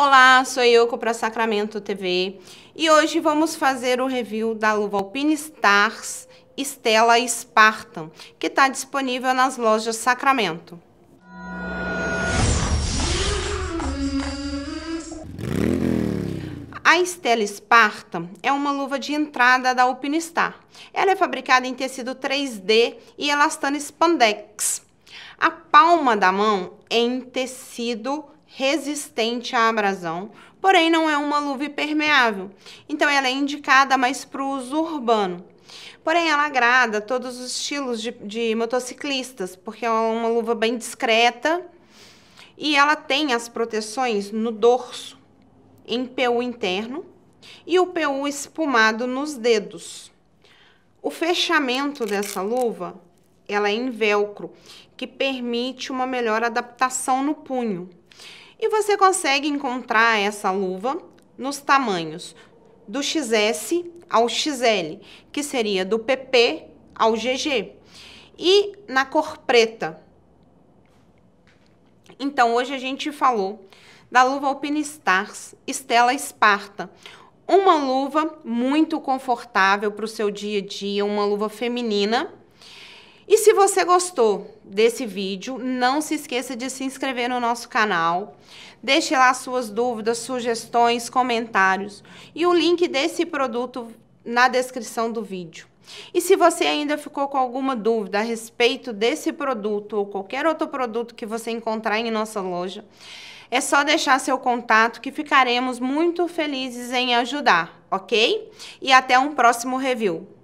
Olá, sou Yoko para Sacramento TV e hoje vamos fazer o review da luva Alpine Stars Stella Spartan, que está disponível nas lojas Sacramento. A Stella Spartan é uma luva de entrada da Alpine Star. Ela é fabricada em tecido 3D e elastano spandex. A palma da mão é em tecido resistente à abrasão, porém não é uma luva impermeável. Então ela é indicada mais para o uso urbano. Porém, ela agrada todos os estilos de, de motociclistas, porque é uma luva bem discreta e ela tem as proteções no dorso, em PU interno e o PU espumado nos dedos. O fechamento dessa luva, ela é em velcro, que permite uma melhor adaptação no punho. E você consegue encontrar essa luva nos tamanhos do XS ao XL, que seria do PP ao GG. E na cor preta. Então, hoje a gente falou da luva Alpinistars Stella Esparta. Uma luva muito confortável para o seu dia a dia, uma luva feminina e se você gostou desse vídeo, não se esqueça de se inscrever no nosso canal. Deixe lá suas dúvidas, sugestões, comentários e o link desse produto na descrição do vídeo. E se você ainda ficou com alguma dúvida a respeito desse produto ou qualquer outro produto que você encontrar em nossa loja, é só deixar seu contato que ficaremos muito felizes em ajudar, ok? E até um próximo review.